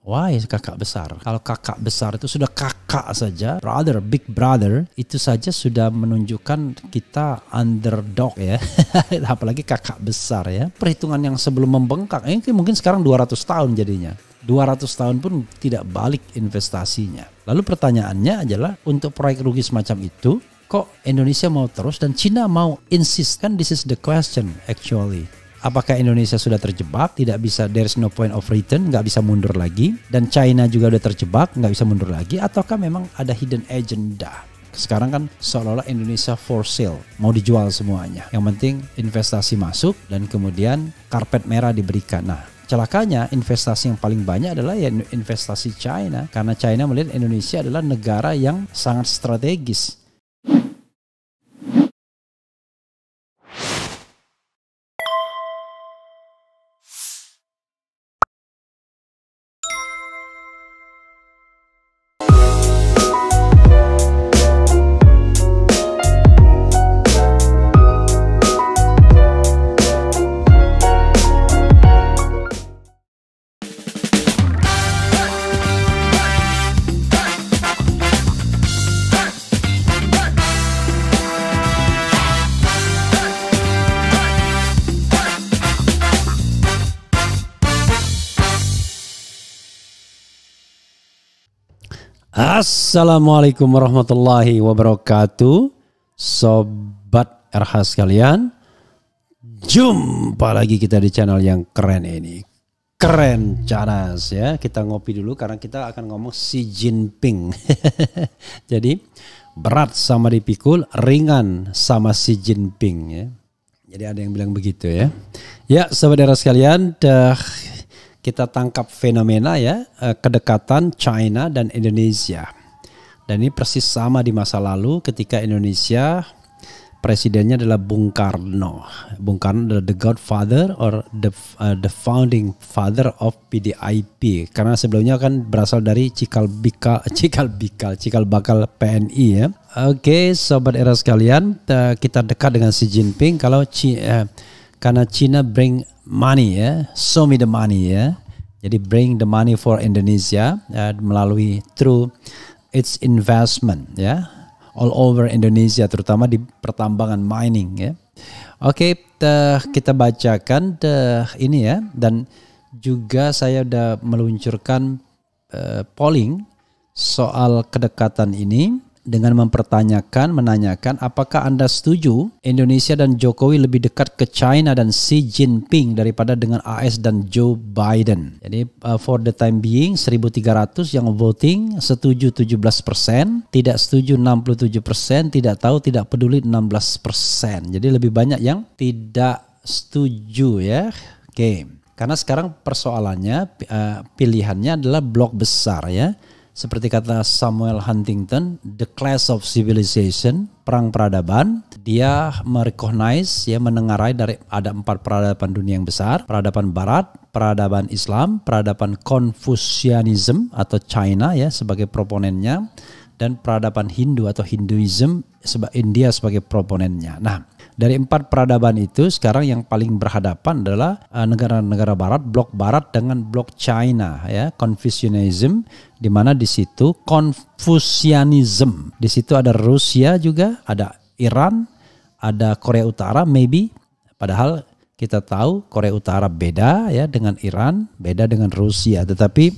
Why kakak besar? Kalau kakak besar itu sudah kakak saja, brother, big brother, itu saja sudah menunjukkan kita underdog ya. Apalagi kakak besar ya. Perhitungan yang sebelum membengkak, eh, ini eh, mungkin sekarang 200 tahun jadinya. 200 tahun pun tidak balik investasinya. Lalu pertanyaannya adalah untuk proyek rugi semacam itu, kok Indonesia mau terus dan Cina mau insist? Kan this is the question actually apakah Indonesia sudah terjebak tidak bisa there's no point of return nggak bisa mundur lagi dan China juga udah terjebak nggak bisa mundur lagi ataukah memang ada hidden agenda sekarang kan seolah-olah Indonesia for sale, mau dijual semuanya. Yang penting investasi masuk dan kemudian karpet merah diberikan. Nah, celakanya investasi yang paling banyak adalah ya investasi China karena China melihat Indonesia adalah negara yang sangat strategis Assalamualaikum warahmatullahi wabarakatuh Sobat RH sekalian Jumpa lagi kita di channel yang keren ini Keren Canas ya Kita ngopi dulu karena kita akan ngomong Xi Jinping Jadi berat sama dipikul Ringan sama Xi Jinping ya jadi ada yang bilang begitu ya. Ya, saudara sekalian, dah kita tangkap fenomena ya eh, kedekatan China dan Indonesia. Dan ini persis sama di masa lalu ketika Indonesia presidennya adalah Bung Karno. Bung Karno adalah the godfather or the uh, the founding father of PDIP karena sebelumnya kan berasal dari cikal bikal cikal bikal cikal bakal PNI ya. Oke, okay, sobat era sekalian, eh, kita dekat dengan Xi Jinping kalau Xi, uh, karena China bring money ya, show me the money ya. Jadi bring the money for Indonesia uh, melalui through its investment ya, all over Indonesia terutama di pertambangan mining ya. Oke, okay, kita bacakan the, ini ya dan juga saya sudah meluncurkan uh, polling soal kedekatan ini dengan mempertanyakan, menanyakan apakah Anda setuju Indonesia dan Jokowi lebih dekat ke China dan Xi Jinping daripada dengan AS dan Joe Biden. Jadi uh, for the time being 1300 yang voting setuju 17%, tidak setuju 67%, tidak tahu, tidak peduli 16%. Jadi lebih banyak yang tidak setuju ya. Oke. Okay. Karena sekarang persoalannya uh, pilihannya adalah blok besar ya seperti kata Samuel Huntington, The Clash of Civilization, Perang Peradaban, dia merecognize, ya menengarai dari ada empat peradaban dunia yang besar, peradaban Barat, peradaban Islam, peradaban Confucianism atau China ya sebagai proponennya, dan peradaban Hindu atau Hinduism India sebagai proponennya. Nah, dari empat peradaban itu sekarang yang paling berhadapan adalah eh, negara-negara barat, blok barat dengan blok China ya, Confucianism di mana di situ Confucianism. Di situ ada Rusia juga, ada Iran, ada Korea Utara maybe padahal kita tahu Korea Utara beda ya dengan Iran, beda dengan Rusia, tetapi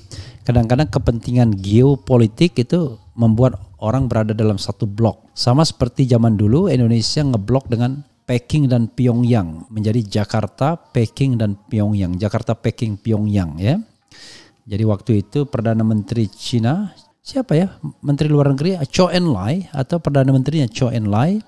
kadang-kadang kepentingan geopolitik itu membuat orang berada dalam satu blok. Sama seperti zaman dulu Indonesia ngeblok dengan Peking dan Pyongyang menjadi Jakarta, Peking dan Pyongyang. Jakarta, Peking, Pyongyang ya. Jadi waktu itu Perdana Menteri Cina siapa ya? Menteri Luar Negeri ah, En Lai atau Perdana Menterinya En Lai.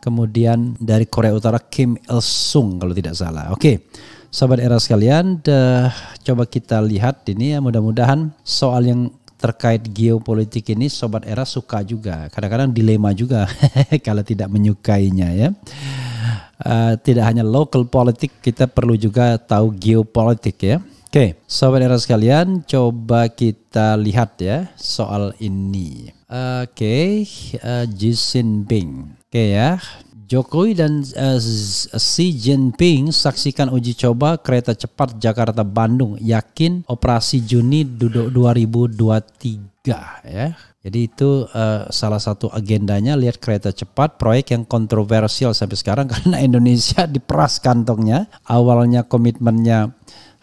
Kemudian dari Korea Utara Kim Il Sung kalau tidak salah. Oke, sahabat era sekalian, deh, coba kita lihat ini ya mudah-mudahan soal yang terkait geopolitik ini sobat era suka juga kadang-kadang dilema juga kalau tidak menyukainya ya uh, tidak hanya local politik kita perlu juga tahu geopolitik ya oke okay. sobat era sekalian coba kita lihat ya soal ini oke okay. uh, Bing oke okay, ya Jokowi dan uh, Xi Jinping saksikan uji coba kereta cepat Jakarta-Bandung yakin operasi Juni 2023 ya. Jadi itu uh, salah satu agendanya lihat kereta cepat proyek yang kontroversial sampai sekarang karena Indonesia diperas kantongnya. Awalnya komitmennya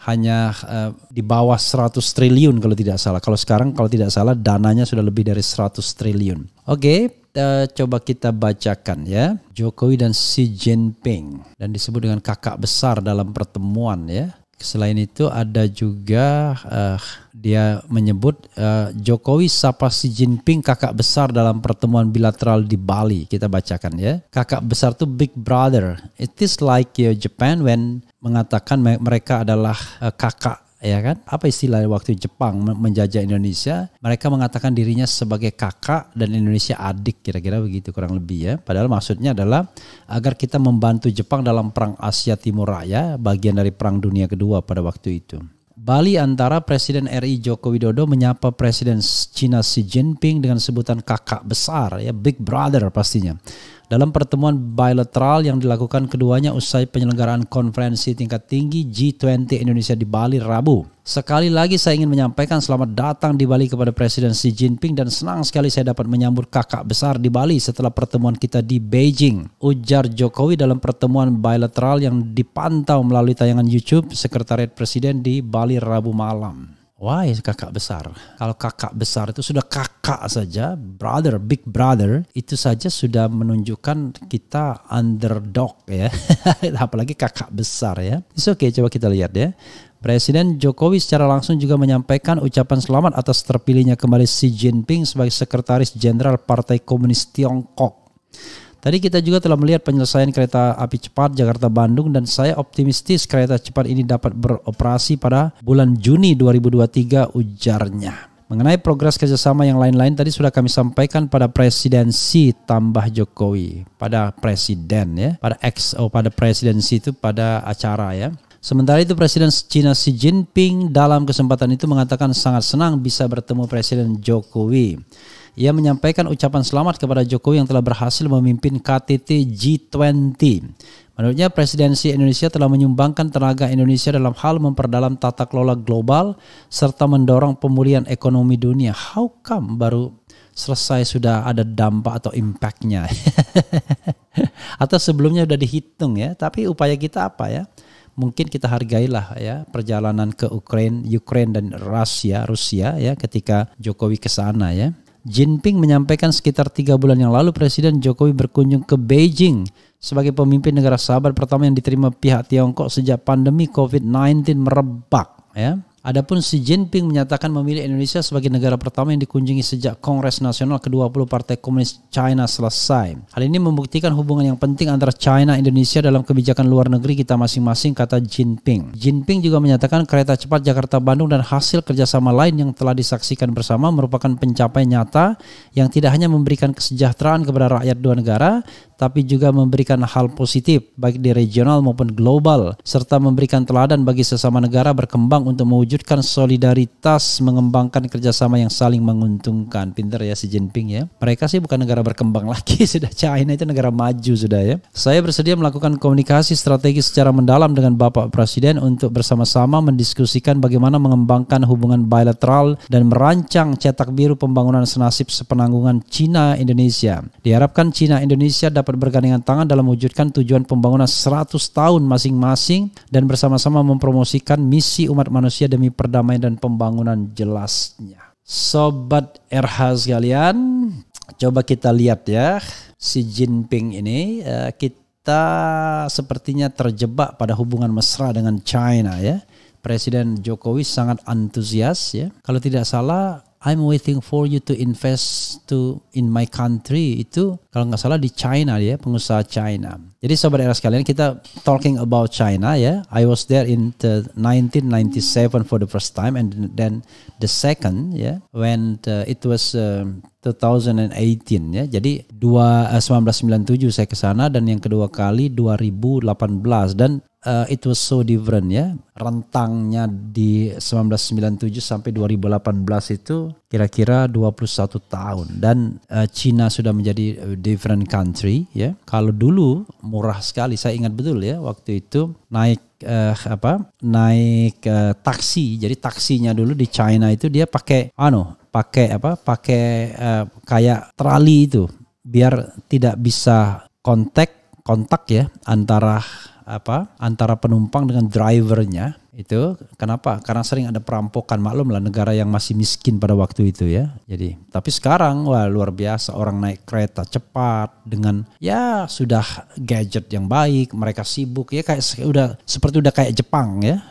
hanya uh, di bawah 100 triliun kalau tidak salah. Kalau sekarang kalau tidak salah dananya sudah lebih dari 100 triliun. Oke, okay kita coba kita bacakan ya. Jokowi dan Xi Jinping dan disebut dengan kakak besar dalam pertemuan ya. Selain itu ada juga uh, dia menyebut uh, Jokowi sapa Xi Jinping kakak besar dalam pertemuan bilateral di Bali. Kita bacakan ya. Kakak besar itu Big Brother. It is like your Japan when mengatakan mereka adalah uh, kakak ya kan? Apa istilah waktu Jepang menjajah Indonesia? Mereka mengatakan dirinya sebagai kakak dan Indonesia adik, kira-kira begitu kurang lebih ya. Padahal maksudnya adalah agar kita membantu Jepang dalam perang Asia Timur Raya, bagian dari perang dunia kedua pada waktu itu. Bali antara Presiden RI Joko Widodo menyapa Presiden China Xi Jinping dengan sebutan kakak besar ya Big Brother pastinya dalam pertemuan bilateral yang dilakukan keduanya usai penyelenggaraan konferensi tingkat tinggi G20 Indonesia di Bali Rabu. Sekali lagi saya ingin menyampaikan selamat datang di Bali kepada Presiden Xi Jinping dan senang sekali saya dapat menyambut kakak besar di Bali setelah pertemuan kita di Beijing. Ujar Jokowi dalam pertemuan bilateral yang dipantau melalui tayangan YouTube Sekretariat Presiden di Bali Rabu malam. Wah, kakak besar. Kalau kakak besar itu sudah kakak saja, brother, big brother, itu saja sudah menunjukkan kita underdog ya. Apalagi kakak besar ya. It's okay, coba kita lihat ya. Presiden Jokowi secara langsung juga menyampaikan ucapan selamat atas terpilihnya kembali Xi Jinping sebagai Sekretaris Jenderal Partai Komunis Tiongkok. Tadi kita juga telah melihat penyelesaian kereta api cepat Jakarta-Bandung dan saya optimistis kereta cepat ini dapat beroperasi pada bulan Juni 2023 ujarnya. Mengenai progres kerjasama yang lain-lain tadi sudah kami sampaikan pada presidensi tambah Jokowi, pada presiden ya, pada ex oh pada presidensi itu pada acara ya. Sementara itu Presiden China Xi Jinping dalam kesempatan itu mengatakan sangat senang bisa bertemu Presiden Jokowi. Ia menyampaikan ucapan selamat kepada Jokowi yang telah berhasil memimpin KTT G20. Menurutnya, presidensi Indonesia telah menyumbangkan tenaga Indonesia dalam hal memperdalam tata kelola global serta mendorong pemulihan ekonomi dunia. How come baru selesai sudah ada dampak atau impactnya? atau sebelumnya sudah dihitung ya, tapi upaya kita apa ya? mungkin kita hargailah ya perjalanan ke Ukraina, Ukraina dan Rusia, Rusia ya ketika Jokowi ke sana ya. Jinping menyampaikan sekitar tiga bulan yang lalu Presiden Jokowi berkunjung ke Beijing sebagai pemimpin negara sahabat pertama yang diterima pihak Tiongkok sejak pandemi COVID-19 merebak. Ya. Adapun Xi Jinping menyatakan memilih Indonesia sebagai negara pertama yang dikunjungi sejak Kongres Nasional ke-20 Partai Komunis China selesai. Hal ini membuktikan hubungan yang penting antara China dan Indonesia dalam kebijakan luar negeri kita masing-masing, kata Jinping. Jinping juga menyatakan kereta cepat Jakarta-Bandung dan hasil kerjasama lain yang telah disaksikan bersama merupakan pencapaian nyata yang tidak hanya memberikan kesejahteraan kepada rakyat dua negara, tapi juga memberikan hal positif baik di regional maupun global serta memberikan teladan bagi sesama negara berkembang untuk mewujudkan solidaritas mengembangkan kerjasama yang saling menguntungkan. Pinter ya Xi Jinping ya. Mereka sih bukan negara berkembang lagi sudah China itu negara maju sudah ya. Saya bersedia melakukan komunikasi strategis secara mendalam dengan Bapak Presiden untuk bersama-sama mendiskusikan bagaimana mengembangkan hubungan bilateral dan merancang cetak biru pembangunan senasib sepenanggungan Cina Indonesia. Diharapkan Cina Indonesia dapat dapat bergandengan tangan dalam mewujudkan tujuan pembangunan 100 tahun masing-masing dan bersama-sama mempromosikan misi umat manusia demi perdamaian dan pembangunan jelasnya. Sobat RH sekalian, coba kita lihat ya si Jinping ini eh, kita sepertinya terjebak pada hubungan mesra dengan China ya. Presiden Jokowi sangat antusias ya. Kalau tidak salah I'm waiting for you to invest to in my country itu kalau nggak salah di China ya pengusaha China. Jadi sobat era sekalian kita talking about China ya. I was there in the 1997 for the first time and then the second ya when the, it was uh, um, 2018 ya. Jadi dua, eh, uh, 1997 saya ke sana dan yang kedua kali 2018 dan uh, it was so different ya. Rentangnya di 1997 sampai 2018 itu kira-kira 21 tahun dan uh, eh, Cina sudah menjadi eh, different country ya. Kalau dulu murah sekali saya ingat betul ya waktu itu naik uh, apa? naik uh, taksi. Jadi taksinya dulu di China itu dia pakai ano, pakai apa? pakai uh, kayak trali itu biar tidak bisa kontak kontak ya antara apa antara penumpang dengan drivernya itu kenapa karena sering ada perampokan maklum lah negara yang masih miskin pada waktu itu ya jadi tapi sekarang wah luar biasa orang naik kereta cepat dengan ya sudah gadget yang baik mereka sibuk ya kayak udah seperti udah kayak Jepang ya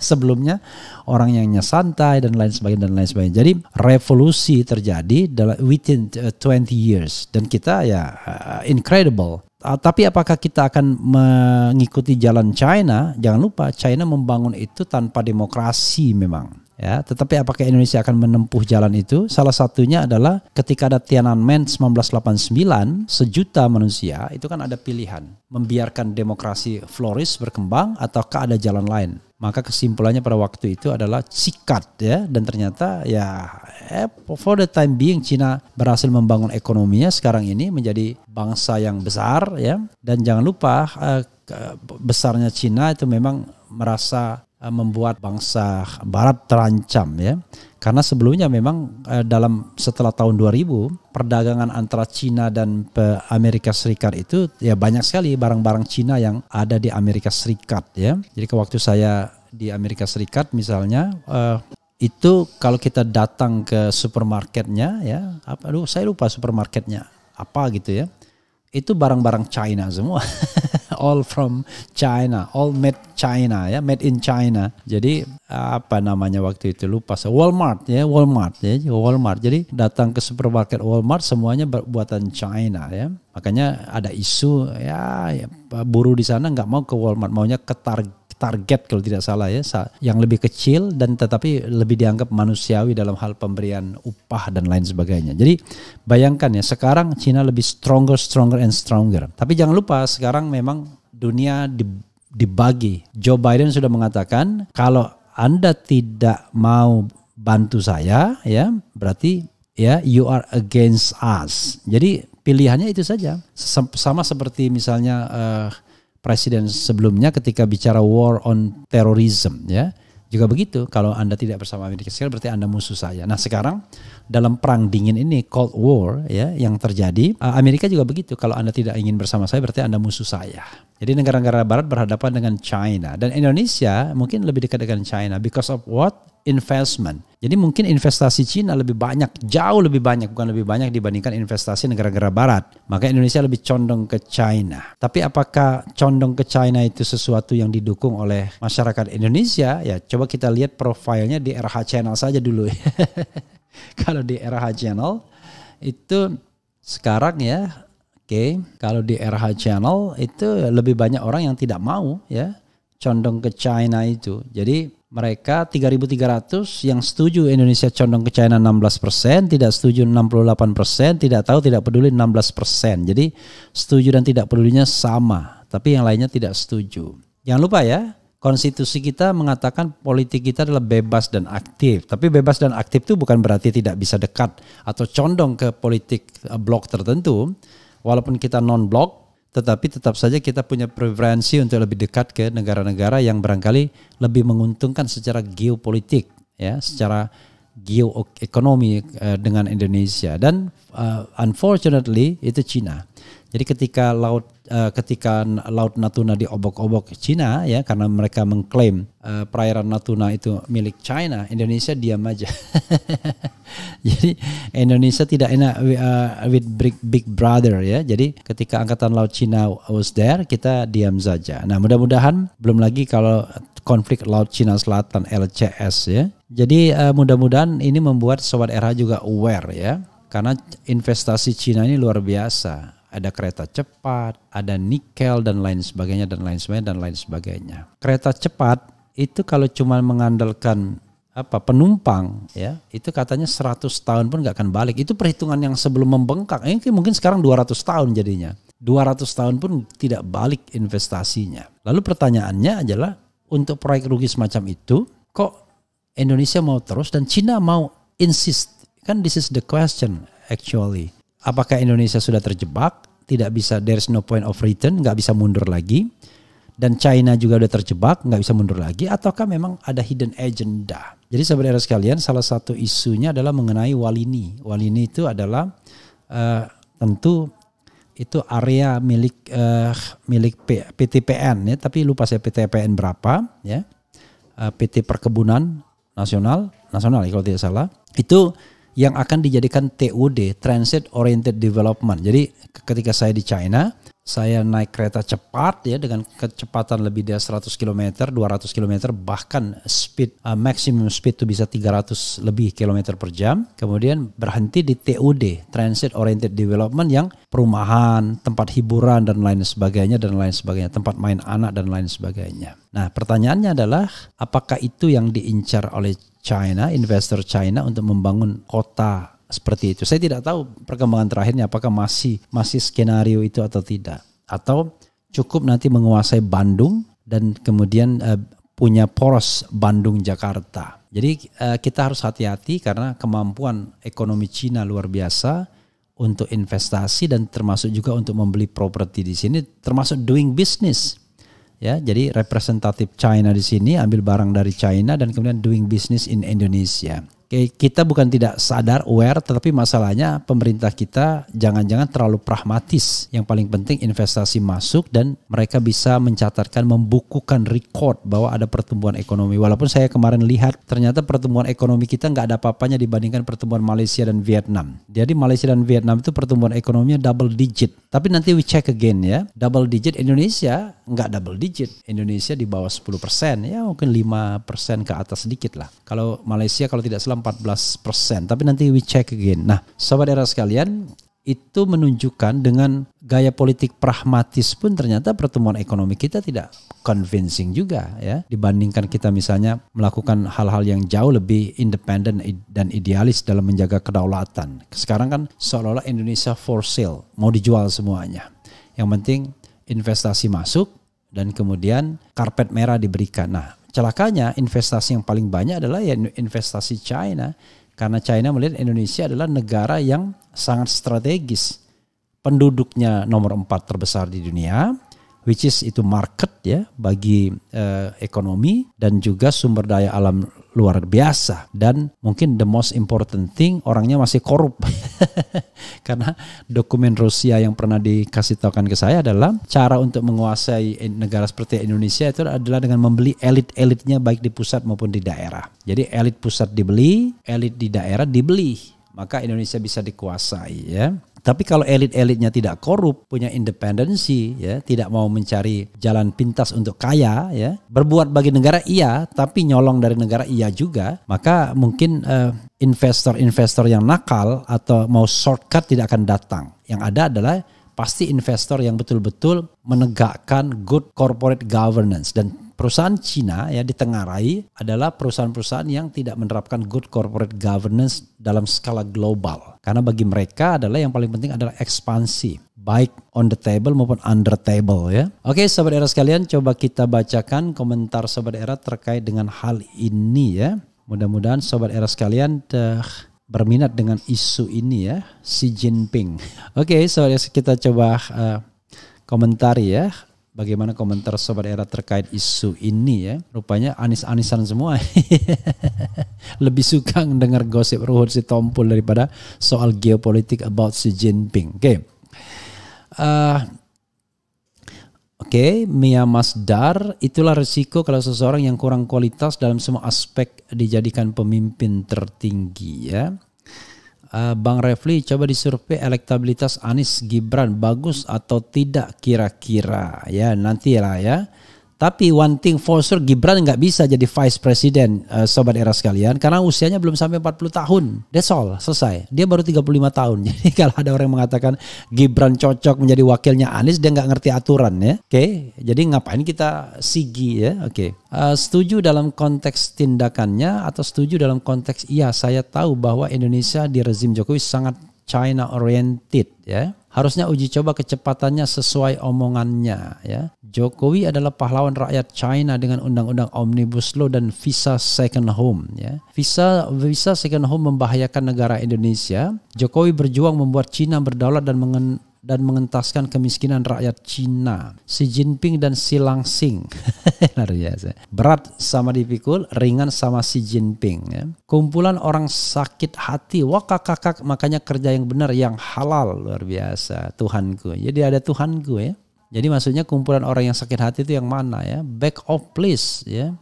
sebelumnya orang yang santai dan lain sebagainya dan lain sebagainya jadi revolusi terjadi dalam within 20 eh, years dan kita ya eh, incredible Ah, tapi apakah kita akan mengikuti jalan China? Jangan lupa China membangun itu tanpa demokrasi memang. Ya, tetapi apakah Indonesia akan menempuh jalan itu? Salah satunya adalah ketika ada Tiananmen 1989, sejuta manusia itu kan ada pilihan, membiarkan demokrasi floris berkembang ataukah ada jalan lain. Maka kesimpulannya pada waktu itu adalah sikat ya dan ternyata ya eh, for the time being Cina berhasil membangun ekonominya sekarang ini menjadi bangsa yang besar ya dan jangan lupa eh, besarnya Cina itu memang merasa Eh, membuat bangsa barat terancam ya. Karena sebelumnya memang eh, dalam setelah tahun 2000 perdagangan antara Cina dan eh, Amerika Serikat itu ya banyak sekali barang-barang Cina yang ada di Amerika Serikat ya. Jadi ke waktu saya di Amerika Serikat misalnya uh, itu kalau kita datang ke supermarketnya ya apa aduh saya lupa supermarketnya apa gitu ya. Itu barang-barang China semua. all from China, all made China ya, made in China. Jadi apa namanya waktu itu lupa Walmart ya, Walmart ya, Walmart. Jadi datang ke supermarket Walmart semuanya buatan China ya. Makanya ada isu ya, ya buruh di sana nggak mau ke Walmart, maunya ke Target target kalau tidak salah ya yang lebih kecil dan tetapi lebih dianggap manusiawi dalam hal pemberian upah dan lain sebagainya. Jadi bayangkan ya sekarang Cina lebih stronger stronger and stronger. Tapi jangan lupa sekarang memang dunia dibagi. Joe Biden sudah mengatakan kalau Anda tidak mau bantu saya ya berarti ya you are against us. Jadi pilihannya itu saja sama seperti misalnya uh, presiden sebelumnya ketika bicara war on terrorism ya juga begitu kalau anda tidak bersama Amerika Serikat berarti anda musuh saya nah sekarang dalam perang dingin ini Cold War ya yang terjadi eh, Amerika juga begitu kalau anda tidak ingin bersama saya berarti anda musuh saya jadi negara-negara Barat berhadapan dengan China dan Indonesia mungkin lebih dekat dengan China because of what investment. Jadi mungkin investasi Cina lebih banyak, jauh lebih banyak, bukan lebih banyak dibandingkan investasi negara-negara barat. Maka Indonesia lebih condong ke China. Tapi apakah condong ke China itu sesuatu yang didukung oleh masyarakat Indonesia? Ya coba kita lihat profilnya di RH Channel saja dulu. Kalau di RH Channel itu sekarang ya Oke, okay. kalau di RH Channel itu lebih banyak orang yang tidak mau ya condong ke China itu. Jadi mereka 3.300 yang setuju Indonesia condong ke China 16%, tidak setuju 68%, tidak tahu tidak peduli 16%. Jadi setuju dan tidak pedulinya sama, tapi yang lainnya tidak setuju. Jangan lupa ya, konstitusi kita mengatakan politik kita adalah bebas dan aktif. Tapi bebas dan aktif itu bukan berarti tidak bisa dekat atau condong ke politik eh, blok tertentu. Walaupun kita non-blok, tetapi tetap saja kita punya preferensi untuk lebih dekat ke negara-negara yang barangkali lebih menguntungkan secara geopolitik ya secara geoekonomi uh, dengan Indonesia dan uh, unfortunately itu Cina. Jadi ketika laut eh, ketika laut Natuna diobok-obok Cina ya karena mereka mengklaim uh, perairan Natuna itu milik China, Indonesia diam aja. Jadi Indonesia tidak enak with, with big, big brother ya. Jadi ketika angkatan laut Cina was there, kita diam saja. Nah, mudah-mudahan belum lagi kalau konflik laut Cina Selatan LCS ya jadi uh, mudah-mudahan ini membuat sobat era juga aware ya, karena investasi Cina ini luar biasa. Ada kereta cepat, ada nikel dan lain sebagainya dan lain sebagainya dan lain sebagainya. Kereta cepat itu kalau cuma mengandalkan apa penumpang ya itu katanya 100 tahun pun nggak akan balik itu perhitungan yang sebelum membengkak eh, mungkin sekarang 200 tahun jadinya 200 tahun pun tidak balik investasinya lalu pertanyaannya adalah untuk proyek rugi semacam itu kok Indonesia mau terus dan Cina mau insist. Kan this is the question actually. Apakah Indonesia sudah terjebak? Tidak bisa, there's no point of return, nggak bisa mundur lagi. Dan China juga udah terjebak, nggak bisa mundur lagi. Ataukah memang ada hidden agenda? Jadi sahabat sekalian, salah satu isunya adalah mengenai walini. Walini itu adalah uh, tentu itu area milik uh, milik PTPN ya, tapi lupa saya PTPN berapa ya. Eh, PT Perkebunan nasional, nasional kalau tidak salah, itu yang akan dijadikan TOD, Transit Oriented Development. Jadi ketika saya di China, saya naik kereta cepat ya dengan kecepatan lebih dari 100 km, 200 km bahkan speed uh, maximum speed itu bisa 300 lebih km per jam. Kemudian berhenti di TOD, Transit Oriented Development yang perumahan, tempat hiburan dan lain sebagainya dan lain sebagainya, tempat main anak dan lain sebagainya. Nah, pertanyaannya adalah apakah itu yang diincar oleh China, investor China untuk membangun kota seperti itu. Saya tidak tahu perkembangan terakhirnya apakah masih masih skenario itu atau tidak atau cukup nanti menguasai Bandung dan kemudian uh, punya poros Bandung Jakarta. Jadi uh, kita harus hati-hati karena kemampuan ekonomi Cina luar biasa untuk investasi dan termasuk juga untuk membeli properti di sini termasuk doing business. Ya, jadi representatif China di sini ambil barang dari China dan kemudian doing business in Indonesia kita bukan tidak sadar aware tetapi masalahnya pemerintah kita jangan-jangan terlalu pragmatis yang paling penting investasi masuk dan mereka bisa mencatatkan membukukan record bahwa ada pertumbuhan ekonomi walaupun saya kemarin lihat ternyata pertumbuhan ekonomi kita nggak ada apa-apanya dibandingkan pertumbuhan Malaysia dan Vietnam jadi Malaysia dan Vietnam itu pertumbuhan ekonominya double digit tapi nanti we check again ya double digit Indonesia nggak double digit Indonesia di bawah 10% ya mungkin 5% ke atas sedikit lah kalau Malaysia kalau tidak salah 14 Tapi nanti we check again. Nah, sobat era sekalian, itu menunjukkan dengan gaya politik pragmatis pun ternyata pertemuan ekonomi kita tidak convincing juga ya dibandingkan kita misalnya melakukan hal-hal yang jauh lebih independen dan idealis dalam menjaga kedaulatan. Sekarang kan seolah-olah Indonesia for sale, mau dijual semuanya. Yang penting investasi masuk dan kemudian karpet merah diberikan. Nah, celakanya investasi yang paling banyak adalah ya investasi China karena China melihat Indonesia adalah negara yang sangat strategis. Penduduknya nomor empat terbesar di dunia, which is itu market ya bagi uh, ekonomi dan juga sumber daya alam luar biasa dan mungkin the most important thing orangnya masih korup karena dokumen Rusia yang pernah dikasih tahukan ke saya adalah cara untuk menguasai negara seperti Indonesia itu adalah dengan membeli elit-elitnya baik di pusat maupun di daerah jadi elit pusat dibeli elit di daerah dibeli maka Indonesia bisa dikuasai ya tapi kalau elit-elitnya tidak korup, punya independensi, ya, tidak mau mencari jalan pintas untuk kaya, ya, berbuat bagi negara iya, tapi nyolong dari negara iya juga, maka mungkin investor eh, investor-investor yang nakal atau mau shortcut tidak akan datang. Yang ada adalah pasti investor yang betul-betul menegakkan good corporate governance dan perusahaan Cina ya ditengarai adalah perusahaan-perusahaan yang tidak menerapkan good corporate governance dalam skala global. Karena bagi mereka adalah yang paling penting adalah ekspansi baik on the table maupun under table ya. Oke, sobat era sekalian, coba kita bacakan komentar sobat era terkait dengan hal ini ya. Mudah-mudahan sobat era sekalian teh berminat dengan isu ini ya, Xi Jinping. Oke, sobat era kita coba uh, komentari ya bagaimana komentar sobat era terkait isu ini ya. Rupanya anis-anisan semua. Lebih suka mendengar gosip Ruhut si Tompul daripada soal geopolitik about Xi Jinping. Oke. Okay. Uh, eh, Oke, okay, Mia Masdar, itulah resiko kalau seseorang yang kurang kualitas dalam semua aspek dijadikan pemimpin tertinggi ya uh, Bang Refli coba disurvei elektabilitas Anies Gibran bagus atau tidak kira-kira ya nantilah ya tapi one thing for sure Gibran nggak bisa jadi vice president uh, sobat era sekalian karena usianya belum sampai 40 tahun. That's all, selesai. Dia baru 35 tahun. Jadi kalau ada orang yang mengatakan Gibran cocok menjadi wakilnya Anies dia nggak ngerti aturan ya. Oke. Okay? Jadi ngapain kita sigi ya? Oke. Okay. Uh, eh, setuju dalam konteks tindakannya atau setuju dalam konteks iya saya tahu bahwa Indonesia di rezim Jokowi sangat China oriented ya. Harusnya uji coba kecepatannya sesuai omongannya ya. Jokowi adalah pahlawan rakyat China dengan undang-undang Omnibus Law dan visa second home ya. Visa visa second home membahayakan negara Indonesia. Jokowi berjuang membuat China berdaulat dan mengen dan mengentaskan kemiskinan rakyat Cina. Xi Jinping dan Xi Langsing. Luar biasa. Berat sama dipikul, ringan sama Xi Jinping. Ya. Kumpulan orang sakit hati, wah kakak kakak makanya kerja yang benar, yang halal. Luar biasa, Tuhanku. Jadi ada Tuhanku ya. Jadi maksudnya kumpulan orang yang sakit hati itu yang mana ya? Back of place, ya.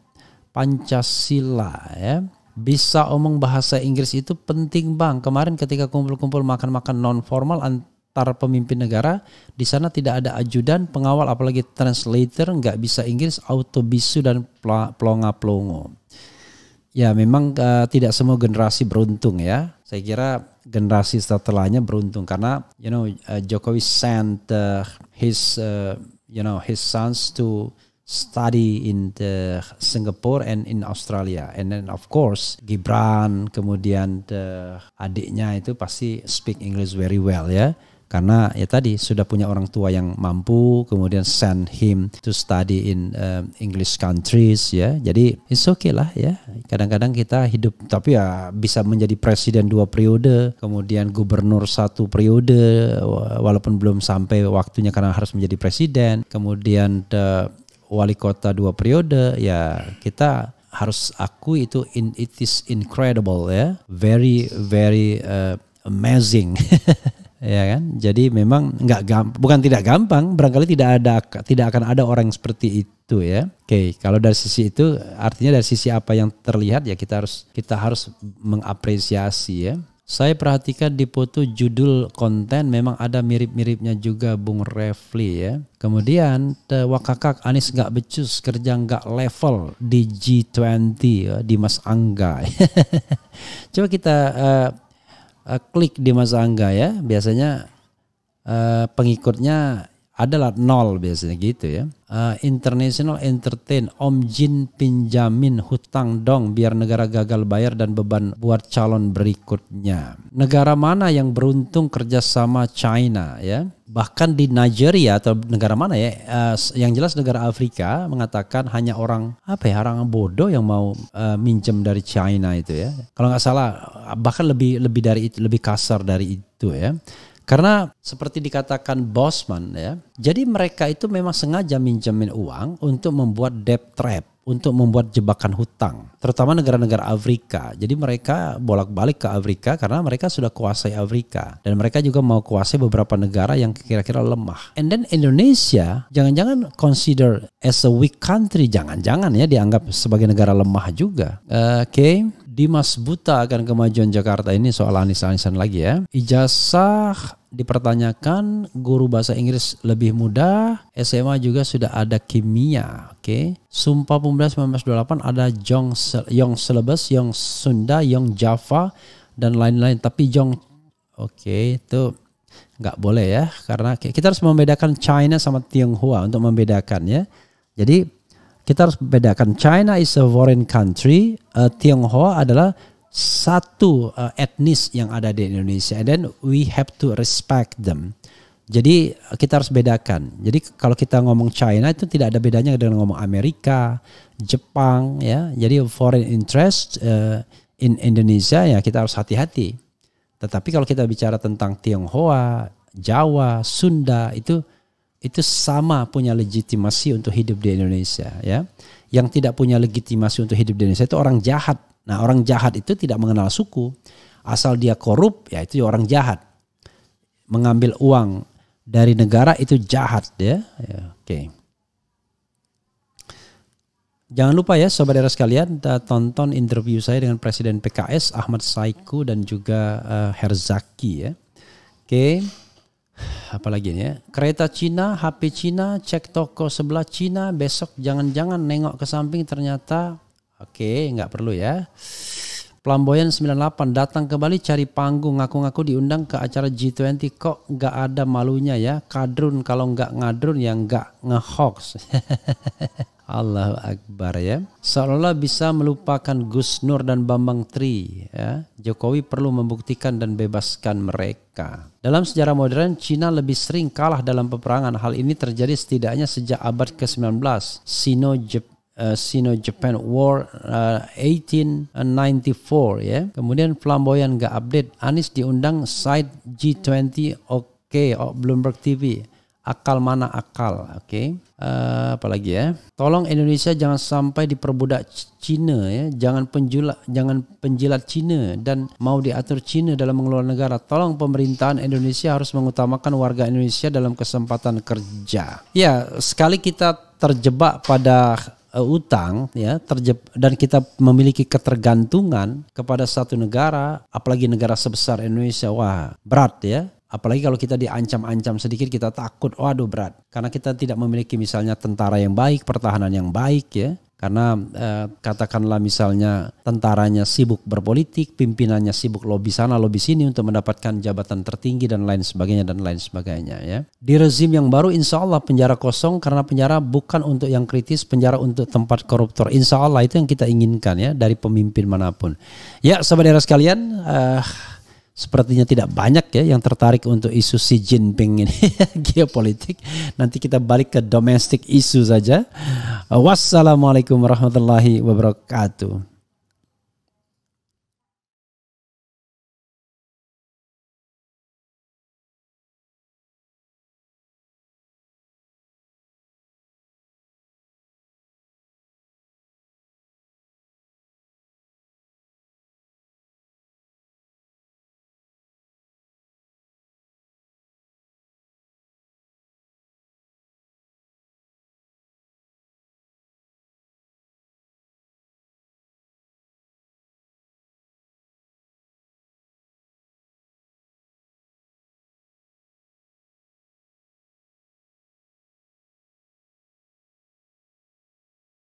Pancasila ya bisa omong bahasa Inggris itu penting bang. Kemarin ketika kumpul-kumpul makan-makan non formal para pemimpin negara di sana tidak ada ajudan, pengawal apalagi translator nggak bisa Inggris, auto bisu dan plonga plongo. Ya memang uh, tidak semua generasi beruntung ya. Saya kira generasi setelahnya beruntung karena you know uh, Jokowi sent uh, his uh, you know his sons to study in the Singapore and in Australia and then of course Gibran kemudian adiknya itu pasti speak English very well ya. Yeah karena ya tadi sudah punya orang tua yang mampu kemudian send him to study in um, English countries ya jadi it's okay lah ya kadang-kadang kita hidup tapi ya bisa menjadi presiden dua periode kemudian gubernur satu periode walaupun belum sampai waktunya karena harus menjadi presiden kemudian the eh, wali kota dua periode ya kita harus akui itu in, it is incredible ya very very uh, amazing ya kan? Jadi memang nggak gampang, bukan tidak gampang, barangkali tidak ada tidak akan ada orang yang seperti itu ya. Oke, kalau dari sisi itu artinya dari sisi apa yang terlihat ya kita harus kita harus mengapresiasi ya. Saya perhatikan di foto judul konten memang ada mirip-miripnya juga Bung Refli ya. Kemudian wakakak Anis nggak becus kerja nggak level di G20 ya, di Mas Angga. Coba kita uh, Eh, klik di Mas Angga ya biasanya uh, pengikutnya adalah nol biasanya gitu ya. Uh, international entertain, Om Jin pinjamin hutang dong biar negara gagal bayar dan beban buat calon berikutnya. Negara mana yang beruntung kerjasama China ya? Bahkan di Nigeria atau negara mana ya? Uh, yang jelas negara Afrika mengatakan hanya orang apa ya orang bodoh yang mau uh, minjem dari China itu ya. Kalau nggak salah bahkan lebih lebih dari itu lebih kasar dari itu ya karena seperti dikatakan Bosman ya, jadi mereka itu memang sengaja minjemin uang untuk membuat debt trap, untuk membuat jebakan hutang, terutama negara-negara Afrika. Jadi mereka bolak-balik ke Afrika karena mereka sudah kuasai Afrika dan mereka juga mau kuasai beberapa negara yang kira-kira lemah. And then Indonesia jangan-jangan consider as a weak country, jangan-jangan ya dianggap sebagai negara lemah juga. Eh, oke. okay. Dimas Buta akan kemajuan Jakarta ini soal anisan-anisan lagi ya. Ijazah dipertanyakan guru bahasa Inggris lebih mudah SMA juga sudah ada kimia, oke. Okay? Sumpah Pemuda 1928 ada Jong Yong selebes Yong Sunda, Yong Java dan lain-lain. Tapi Jong oke okay, itu nggak boleh ya karena kita harus membedakan China sama Tionghoa untuk membedakan ya. Jadi kita harus bedakan China is a foreign country, uh, Tionghoa adalah satu uh, etnis yang ada di Indonesia and then we have to respect them. Jadi eh, kita harus bedakan. Jadi kalau kita ngomong China itu tidak ada bedanya dengan ngomong Amerika, Jepang ya. Jadi foreign interest uh, in Indonesia ya kita harus hati-hati. Tetapi kalau kita bicara tentang Tionghoa, Jawa, Sunda itu itu sama punya legitimasi untuk hidup di Indonesia ya. Yang tidak punya legitimasi untuk hidup di Indonesia itu orang jahat. Nah, orang jahat itu tidak mengenal suku. Asal dia korup, ya itu orang jahat. Mengambil uang dari negara itu jahat ya. ya Oke. Okay. Jangan lupa ya sobat era sekalian tonton interview saya dengan Presiden PKS Ahmad Saiku dan juga uh, Herzaki ya. Oke. Okay apalagi nih ya kereta Cina HP Cina cek toko sebelah Cina besok jangan-jangan nengok ke samping ternyata oke okay, nggak perlu ya Plamboyan 98 datang ke Bali cari panggung ngaku-ngaku diundang ke acara G20 kok nggak ada malunya ya kadrun kalau nggak ngadrun ya nggak ngehoax Allahu Akbar ya. Seolah-olah bisa melupakan Gus Nur dan Bambang Tri ya. Jokowi perlu membuktikan dan bebaskan mereka. Dalam sejarah modern, Cina lebih sering kalah dalam peperangan. Hal ini terjadi setidaknya sejak abad ke-19. Sino-Jepang Uh, eh, Sino-Japan War uh, eh, 1894 ya. Kemudian flamboyan gak update. Anies diundang side G20 oke okay, oh, Bloomberg TV akal mana akal, oke? Okay? Uh, eh, apalagi ya? Tolong Indonesia jangan sampai diperbudak Cina ya, jangan penjilat jangan penjilat Cina dan mau diatur Cina dalam mengelola negara. Tolong pemerintahan Indonesia harus mengutamakan warga Indonesia dalam kesempatan kerja. Ya, sekali kita terjebak pada uh, utang ya terjeb dan kita memiliki ketergantungan kepada satu negara apalagi negara sebesar Indonesia wah berat ya Apalagi kalau kita diancam-ancam sedikit kita takut, waduh berat. Karena kita tidak memiliki misalnya tentara yang baik, pertahanan yang baik ya. Karena eh, katakanlah misalnya tentaranya sibuk berpolitik, pimpinannya sibuk lobby sana, lobby sini untuk mendapatkan jabatan tertinggi dan lain sebagainya dan lain sebagainya ya. Di rezim yang baru insya Allah penjara kosong karena penjara bukan untuk yang kritis, penjara untuk tempat koruptor. Insya Allah itu yang kita inginkan ya dari pemimpin manapun. Ya sahabat daerah sekalian. Eh, sepertinya tidak banyak ya yang tertarik untuk isu Xi Jinping ini geopolitik. Nanti kita balik ke domestik isu saja. Wassalamualaikum warahmatullahi wabarakatuh.